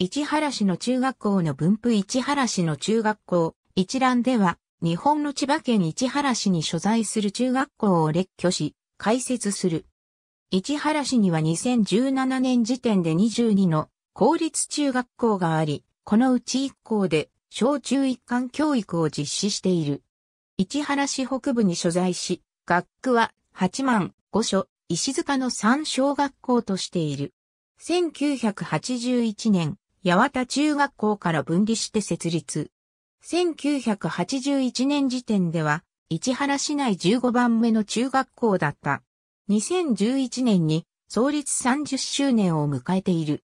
市原市の中学校の分布市原市の中学校、一覧では、日本の千葉県市原市に所在する中学校を列挙し、開設する。市原市には2017年時点で22の公立中学校があり、このうち1校で小中一貫教育を実施している。市原市北部に所在し、学区は8万5所、石塚の3小学校としている。1981年、八幡中学校から分離して設立。1981年時点では、市原市内15番目の中学校だった。2011年に創立30周年を迎えている。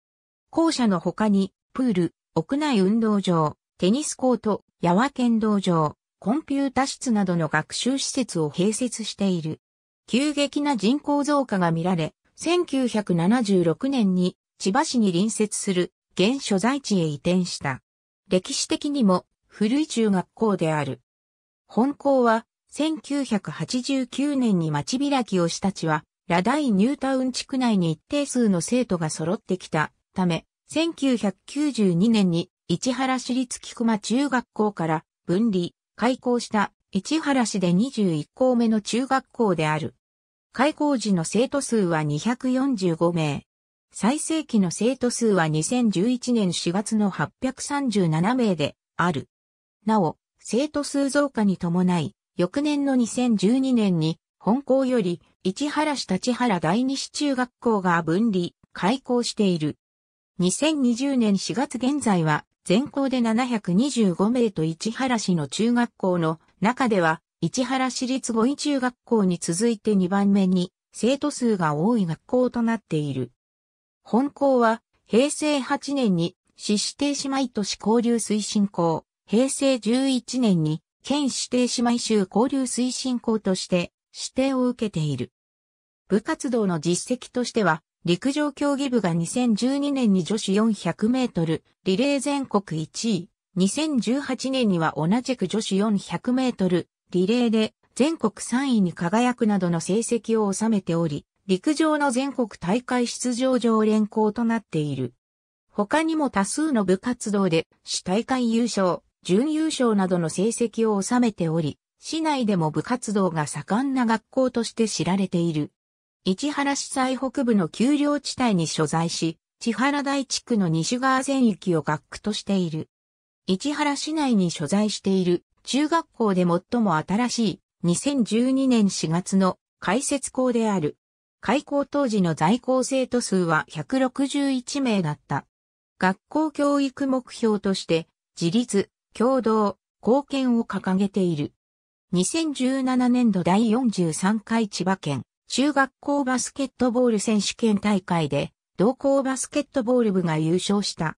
校舎の他に、プール、屋内運動場、テニスコート、八和剣道場、コンピュータ室などの学習施設を併設している。急激な人口増加が見られ、1976年に千葉市に隣接する現所在地へ移転した。歴史的にも古い中学校である。本校は1989年に町開きをしたちは、ラダイニュータウン地区内に一定数の生徒が揃ってきたため、1992年に市原市立菊間中学校から分離、開校した市原市で21校目の中学校である。開校時の生徒数は245名。最盛期の生徒数は2011年4月の837名である。なお、生徒数増加に伴い、翌年の2012年に本校より市原市立原第二市中学校が分離、開校している。2020年4月現在は全校で725名と市原市の中学校の中では市原市立五位中学校に続いて2番目に生徒数が多い学校となっている。本校は平成8年に市指定姉妹都市交流推進校、平成11年に県指定姉妹州交流推進校として指定を受けている。部活動の実績としては、陸上競技部が2012年に女子400メートル、リレー全国1位、2018年には同じく女子400メートル、リレーで全国3位に輝くなどの成績を収めており、陸上の全国大会出場常連校となっている。他にも多数の部活動で、市大会優勝、準優勝などの成績を収めており、市内でも部活動が盛んな学校として知られている。市原市最北部の丘陵地帯に所在し、千原台地区の西側全域を学区としている。市原市内に所在している中学校で最も新しい2012年4月の開設校である開校当時の在校生徒数は161名だった。学校教育目標として、自立、共同、貢献を掲げている。2017年度第43回千葉県中学校バスケットボール選手権大会で同校バスケットボール部が優勝した。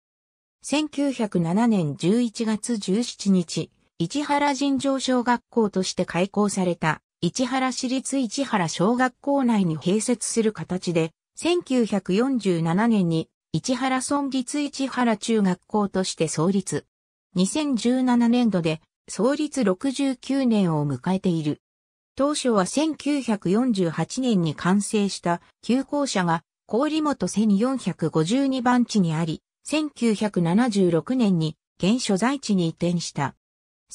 1907年11月17日、市原尋常小学校として開校された市原市立市原小学校内に併設する形で、1947年に市原村立市原中学校として創立。2017年度で創立69年を迎えている。当初は1948年に完成した旧校舎が郡本1452番地にあり、1976年に現所在地に移転した。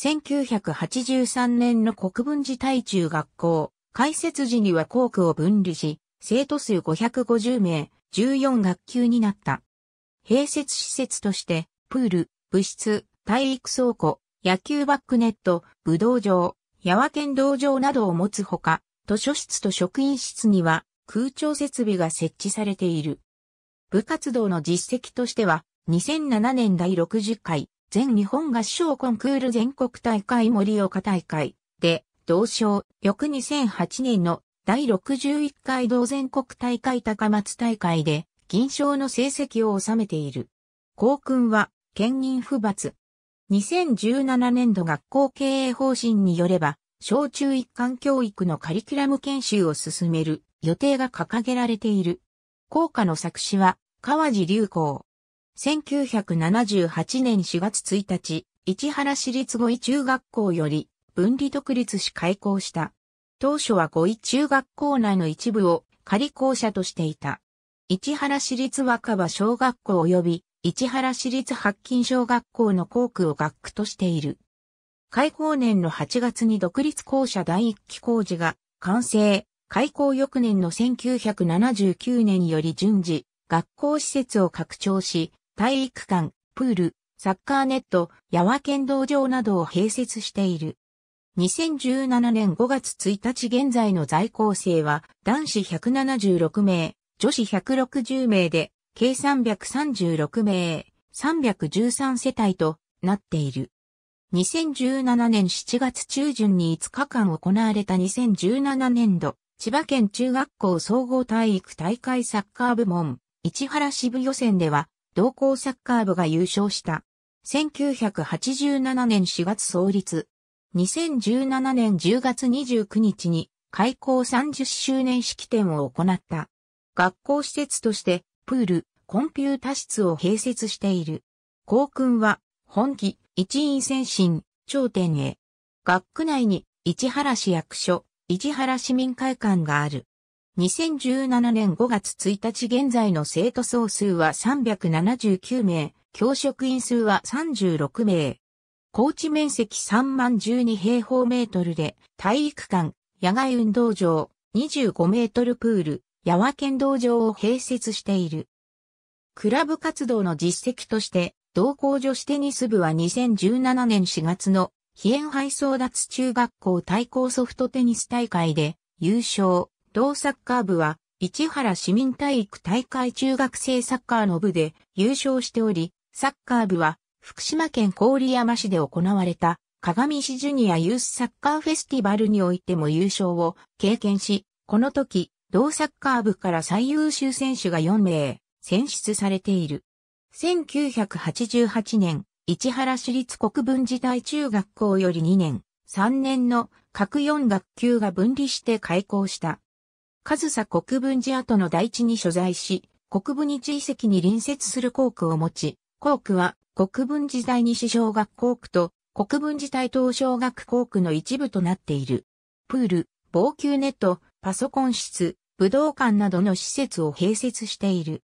1983年の国分寺大中学校、開設時には校区を分離し、生徒数550名、14学級になった。併設施設として、プール、部室、体育倉庫、野球バックネット、武道場、八和剣道場などを持つほか、図書室と職員室には空調設備が設置されている。部活動の実績としては、2007年第60回全日本合唱コンクール全国大会盛岡大会で、同賞、翌2008年の第61回同全国大会高松大会で、銀賞の成績を収めている。校訓は、県民不罰。2017年度学校経営方針によれば、小中一貫教育のカリキュラム研修を進める予定が掲げられている。校歌の作詞は、川地流行。1978年4月1日、市原市立五位中学校より分離独立し開校した。当初は五位中学校内の一部を仮校舎としていた。市原市立若葉小学校及び市原市立白金小学校の校区を学区としている。開校年の8月に独立校舎第一期工事が完成。開校翌年の1979年より順次、学校施設を拡張し、体育館、プール、サッカーネット、八和剣道場などを併設している。2017年5月1日現在の在校生は男子176名、女子160名で、計336名、313世帯となっている。2017年7月中旬に5日間行われた2017年度、千葉県中学校総合体育大会サッカー部門、市原支部予選では、同校サッカー部が優勝した。1987年4月創立。2017年10月29日に開校30周年式典を行った。学校施設としてプール、コンピュータ室を併設している。校訓は本気、一員先進、頂点へ。学区内に市原市役所、市原市民会館がある。2017年5月1日現在の生徒総数は379名、教職員数は36名。高知面積3万12平方メートルで、体育館、野外運動場、25メートルプール、八和剣道場を併設している。クラブ活動の実績として、同校女子テニス部は2017年4月の、非園配送脱中学校対抗ソフトテニス大会で優勝、同サッカー部は、市原市民体育大会中学生サッカーの部で優勝しており、サッカー部は、福島県郡山市で行われた、鏡市ジュニアユースサッカーフェスティバルにおいても優勝を経験し、この時、同サッカー部から最優秀選手が4名選出されている。1988年、市原市立国分寺大中学校より2年、3年の各4学級が分離して開校した。上サ国分寺跡の大地に所在し、国分寺遺跡に隣接する校区を持ち、校区は国分寺第西小学校区と国分寺大東小学校区の一部となっている。プール、防球ネット、パソコン室、武道館などの施設を併設している。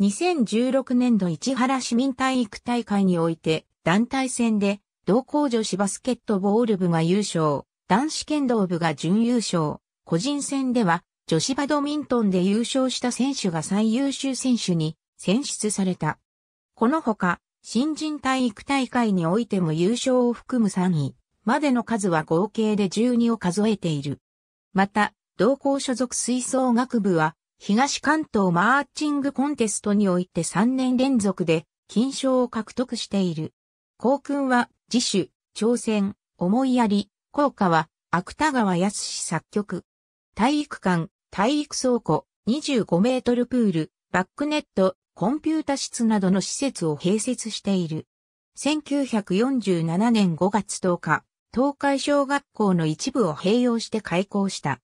2016年度市原市民体育大会において団体戦で同校女子バスケットボール部が優勝、男子剣道部が準優勝、個人戦では女子バドミントンで優勝した選手が最優秀選手に選出された。このほか、新人体育大会においても優勝を含む3位までの数は合計で12を数えている。また、同校所属吹奏楽部は、東関東マーチングコンテストにおいて3年連続で金賞を獲得している。校訓は自主、挑戦、思いやり、効果は芥川康作曲。体育館、体育倉庫、25メートルプール、バックネット、コンピュータ室などの施設を併設している。1947年5月10日、東海小学校の一部を併用して開校した。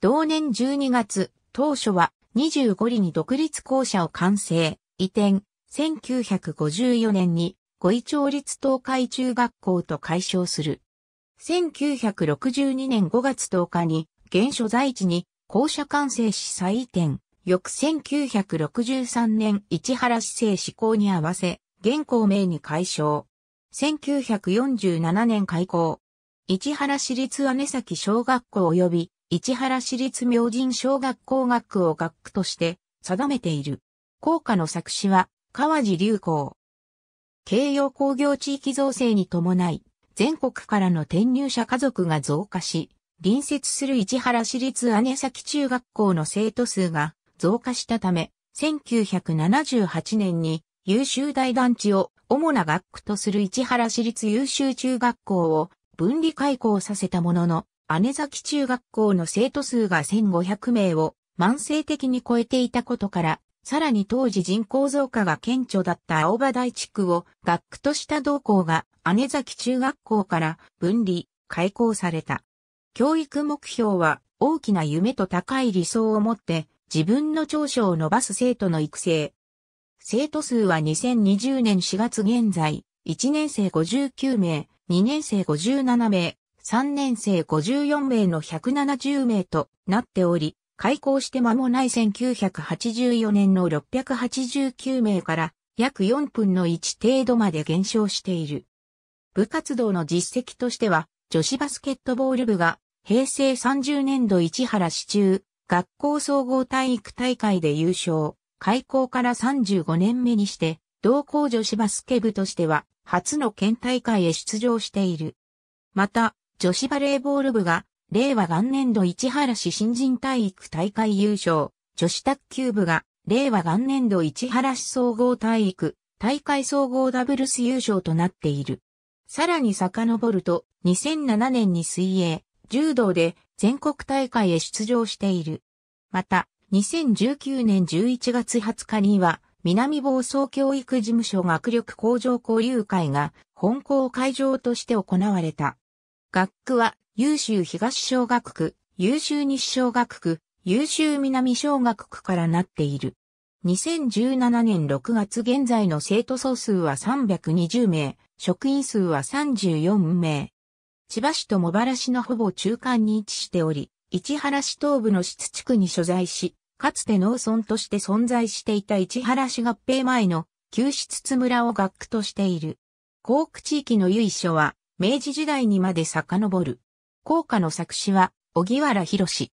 同年12月、当初は25里に独立校舎を完成、移転、1954年に、五位町立東海中学校と解消する。1962年5月10日に、現所在地に校舎完成し再移転、翌1963年市原市政施行に合わせ、現校名に改称。1947年開校。市原市立姉崎小学校及び市原市立明神小学校学区を学区として定めている。校歌の作詞は川地流行。京葉工業地域造成に伴い、全国からの転入者家族が増加し、隣接する市原市立姉崎中学校の生徒数が増加したため、1978年に優秀大団地を主な学区とする市原市立優秀中学校を分離開校させたものの、姉崎中学校の生徒数が1500名を慢性的に超えていたことから、さらに当時人口増加が顕著だった青葉大地区を学区とした同校が姉崎中学校から分離、開校された。教育目標は大きな夢と高い理想を持って自分の長所を伸ばす生徒の育成。生徒数は2020年4月現在、1年生59名、2年生57名、3年生54名の170名となっており、開校して間もない1984年の689名から約4分の1程度まで減少している。部活動の実績としては、女子バスケットボール部が平成30年度市原市中、学校総合体育大会で優勝。開校から35年目にして、同校女子バスケ部としては、初の県大会へ出場している。また、女子バレーボール部が、令和元年度市原市新人体育大会優勝、女子卓球部が、令和元年度市原市総合体育、大会総合ダブルス優勝となっている。さらに遡ると、2007年に水泳、柔道で全国大会へ出場している。また、2019年11月20日には、南房総教育事務所学力向上交流会が本校会場として行われた。学区は優秀東小学区、優秀西小学区、優秀南小学区からなっている。2017年6月現在の生徒総数は320名、職員数は34名。千葉市と茂原市のほぼ中間に位置しており、市原市東部の質地区に所在し、かつて農村として存在していた市原市合併前の旧質津村を学区としている。高区地域の由緒は、明治時代にまで遡る。校歌の作詞は、小木原博士。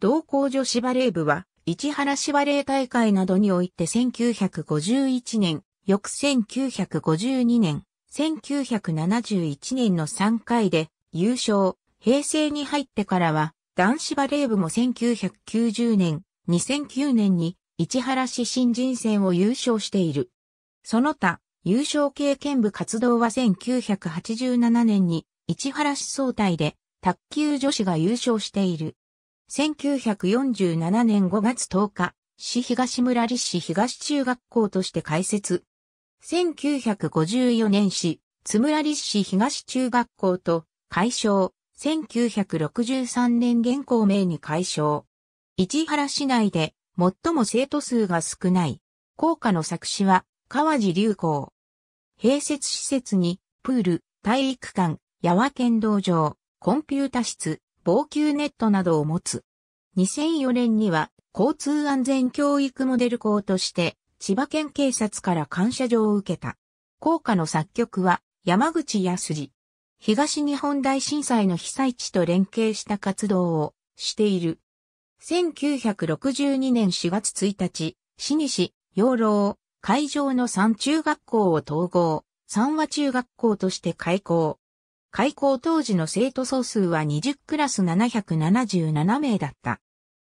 同校女子バレー部は、市原市バレー大会などにおいて1951年、翌1952年、1971年の3回で優勝、平成に入ってからは男子バレー部も1990年、2009年に市原市新人戦を優勝している。その他、優勝経験部活動は1987年に市原市総体で卓球女子が優勝している。1947年5月10日、市東村立市東中学校として開設、1954年市、津村立市東中学校と解消、1963年現行名に解消。市原市内で最も生徒数が少ない。校歌の作詞は川地流行。併設施設にプール、体育館、八和剣道場、コンピュータ室、防球ネットなどを持つ。2004年には交通安全教育モデル校として千葉県警察から感謝状を受けた。校歌の作曲は山口康二。東日本大震災の被災地と連携した活動をしている。1962年4月1日、市西、養老、会場の三中学校を統合、三和中学校として開校。開校当時の生徒総数は20クラス777名だった。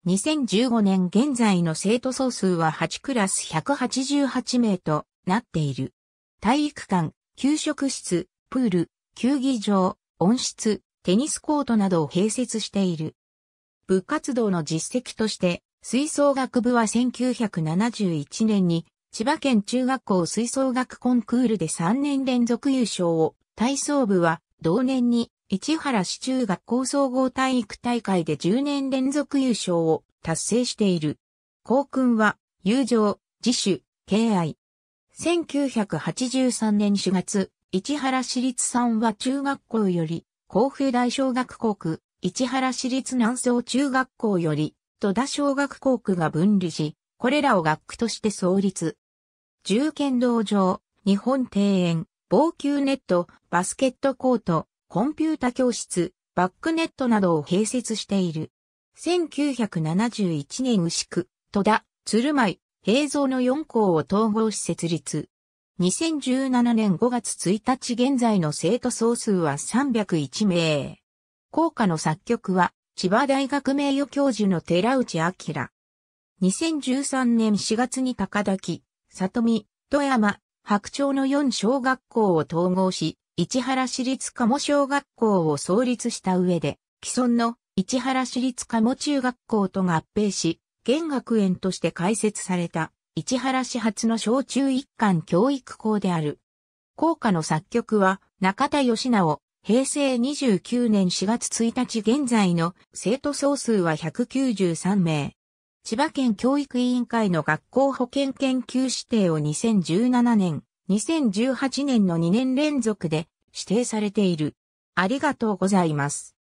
2015年現在の生徒総数は8クラス188名となっている。体育館、給食室、プール、球技場、温室、テニスコートなどを併設している。部活動の実績として、吹奏楽部は1971年に千葉県中学校吹奏楽コンクールで3年連続優勝を、体操部は同年に市原市中学校総合体育大会で10年連続優勝を達成している。校訓は、友情、自主、敬愛。1983年4月、市原市立三和中学校より、甲府大小学校区、市原市立南総中学校より、戸田小学校区が分離し、これらを学区として創立。重剣道場、日本庭園、防球ネット、バスケットコート、コンピュータ教室、バックネットなどを併設している。1971年牛久、戸田、鶴舞、平蔵の4校を統合し設立。2017年5月1日現在の生徒総数は301名。校歌の作曲は、千葉大学名誉教授の寺内明。2013年4月に高滝、里見、富山、白鳥の4小学校を統合し、市原市立鴨小学校を創立した上で、既存の市原市立鴨中学校と合併し、現学園として開設された、市原市発の小中一貫教育校である。校歌の作曲は、中田義直、平成29年4月1日現在の生徒総数は193名。千葉県教育委員会の学校保健研究指定を2017年、2018年の2年連続で指定されている。ありがとうございます。